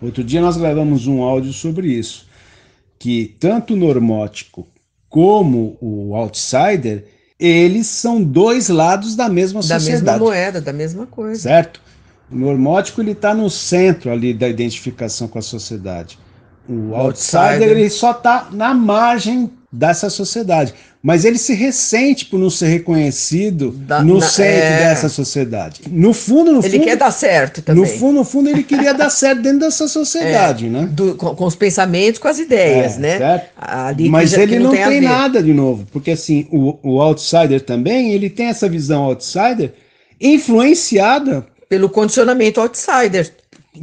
Outro dia nós gravamos um áudio sobre isso, que tanto o normótico como o outsider, eles são dois lados da mesma da sociedade. Da mesma moeda, da mesma coisa. Certo? O normótico ele está no centro ali da identificação com a sociedade. O outsider, outsider. ele só está na margem dessa sociedade. Mas ele se ressente por não ser reconhecido da, no na, centro é... dessa sociedade. No fundo, no ele fundo. Ele quer dar certo também. No fundo, no fundo, ele queria dar certo dentro dessa sociedade, é, né? Do, com, com, os pensamentos, com as ideias, é, né? Certo? Ali Mas ele não, não tem, tem nada de novo. Porque assim, o, o outsider também, ele tem essa visão outsider influenciada. Pelo condicionamento outsider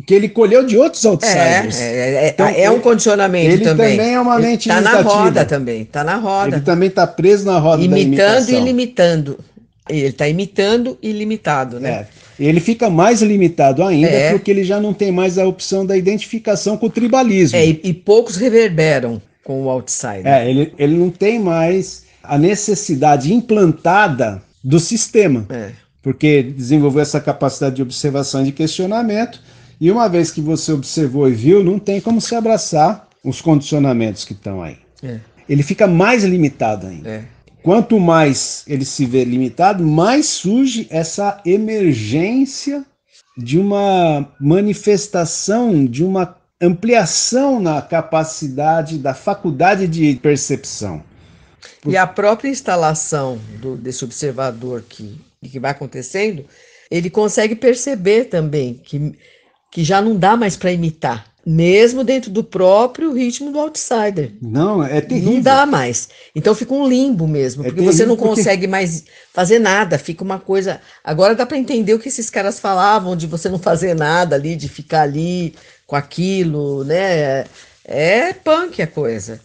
que ele colheu de outros é, outsiders. É, é, é, então, é um condicionamento ele também. Ele também é uma mente ele tá imitativa. na roda também, está na roda. Ele também está preso na roda Imitando e limitando. Ele está imitando e limitado, né? É, ele fica mais limitado ainda é. porque ele já não tem mais a opção da identificação com o tribalismo. E, e, poucos reverberam com o outsider. É, ele, ele não tem mais a necessidade implantada do sistema. Porque desenvolveu essa capacidade de observação e de questionamento, e uma vez que você observou e viu, não tem como se abraçar os condicionamentos que estão aí. É. Ele fica mais limitado ainda. É. Quanto mais ele se vê limitado, mais surge essa emergência de uma manifestação, de uma ampliação na capacidade da faculdade de percepção. Por... E a própria instalação do, desse observador que, que vai acontecendo, ele consegue perceber também que que já não dá mais para imitar, mesmo dentro do próprio ritmo do outsider. Não, é terrível. Não dá mais. Então fica um limbo mesmo, é porque você não consegue porque... mais fazer nada, fica uma coisa. Agora dá para entender o que esses caras falavam de você não fazer nada ali, de ficar ali com aquilo, né? É punk a coisa.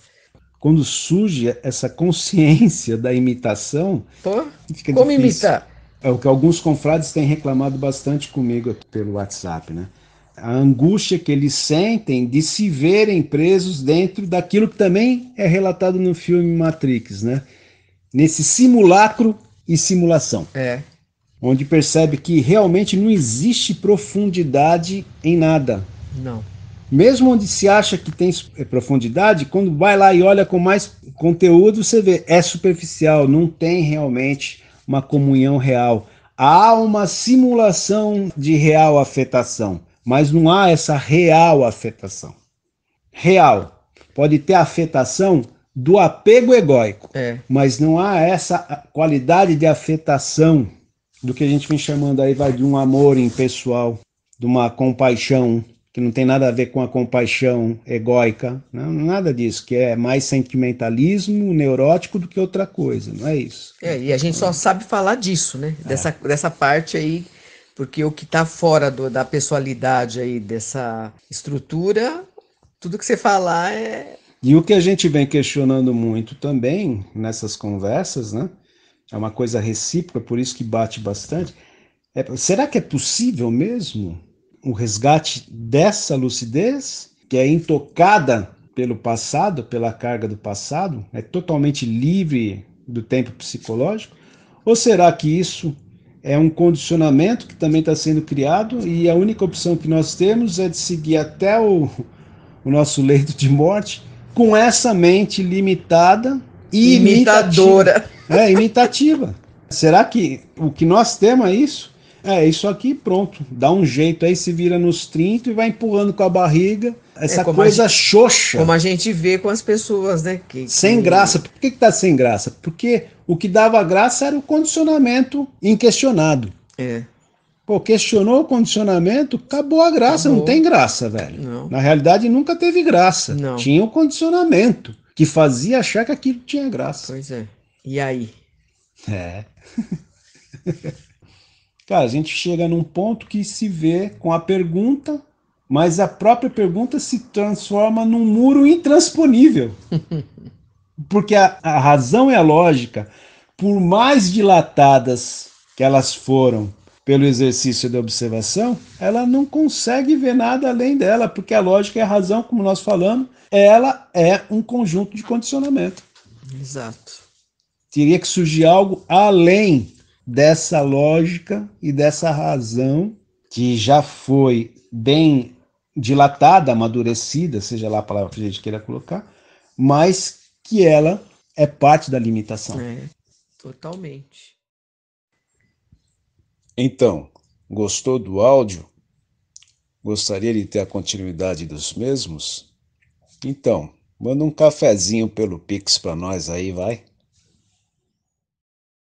Quando surge essa consciência da imitação, Pô, como difícil. imitar? É o que alguns confrades têm reclamado bastante comigo pelo WhatsApp, né? a angústia que eles sentem de se verem presos dentro daquilo que também é relatado no filme Matrix, né? Nesse simulacro e simulação. É. Onde percebe que realmente não existe profundidade em nada. Não. Mesmo onde se acha que tem é profundidade, quando vai lá e olha com mais conteúdo, você vê, é superficial, não tem realmente uma comunhão real. Há uma simulação de real afetação mas não há essa real afetação. Real. Pode ter afetação do apego egóico, é. mas não há essa qualidade de afetação do que a gente vem chamando aí vai de um amor impessoal, de uma compaixão que não tem nada a ver com a compaixão egóica, não, nada disso, que é mais sentimentalismo neurótico do que outra coisa, não é isso. É, e a gente só sabe falar disso, né? É. Dessa, dessa parte aí porque o que está fora do, da pessoalidade aí dessa estrutura, tudo que você falar é. E o que a gente vem questionando muito também nessas conversas, né? É uma coisa recíproca, por isso que bate bastante. É, será que é possível mesmo o resgate dessa lucidez, que é intocada pelo passado, pela carga do passado, é totalmente livre do tempo psicológico? Ou será que isso é um condicionamento que também está sendo criado e a única opção que nós temos é de seguir até o, o nosso leito de morte com essa mente limitada e imitadora. Imitativa. É, imitativa. Será que o que nós temos é isso? É, isso aqui, pronto. Dá um jeito aí, se vira nos 30 e vai empurrando com a barriga essa é, coisa gente, xoxa. Como a gente vê com as pessoas, né? Que, que... Sem graça. Por que, que tá sem graça? Porque o que dava graça era o condicionamento inquestionado. É. Pô, questionou o condicionamento, acabou a graça, acabou. não tem graça, velho. Não. Na realidade, nunca teve graça. Não. Tinha o um condicionamento que fazia achar que aquilo tinha graça. Pois é. E aí? É. Cara, a gente chega num ponto que se vê com a pergunta, mas a própria pergunta se transforma num muro intransponível. porque a, a razão e a lógica, por mais dilatadas que elas foram pelo exercício da observação, ela não consegue ver nada além dela, porque a lógica e a razão, como nós falamos, ela é um conjunto de condicionamento. Exato. Teria que surgir algo além dessa lógica e dessa razão que já foi bem dilatada, amadurecida, seja lá a palavra que a gente queira colocar, mas que ela é parte da limitação. É, totalmente. Então, gostou do áudio? Gostaria de ter a continuidade dos mesmos? Então, manda um cafezinho pelo Pix para nós aí, vai.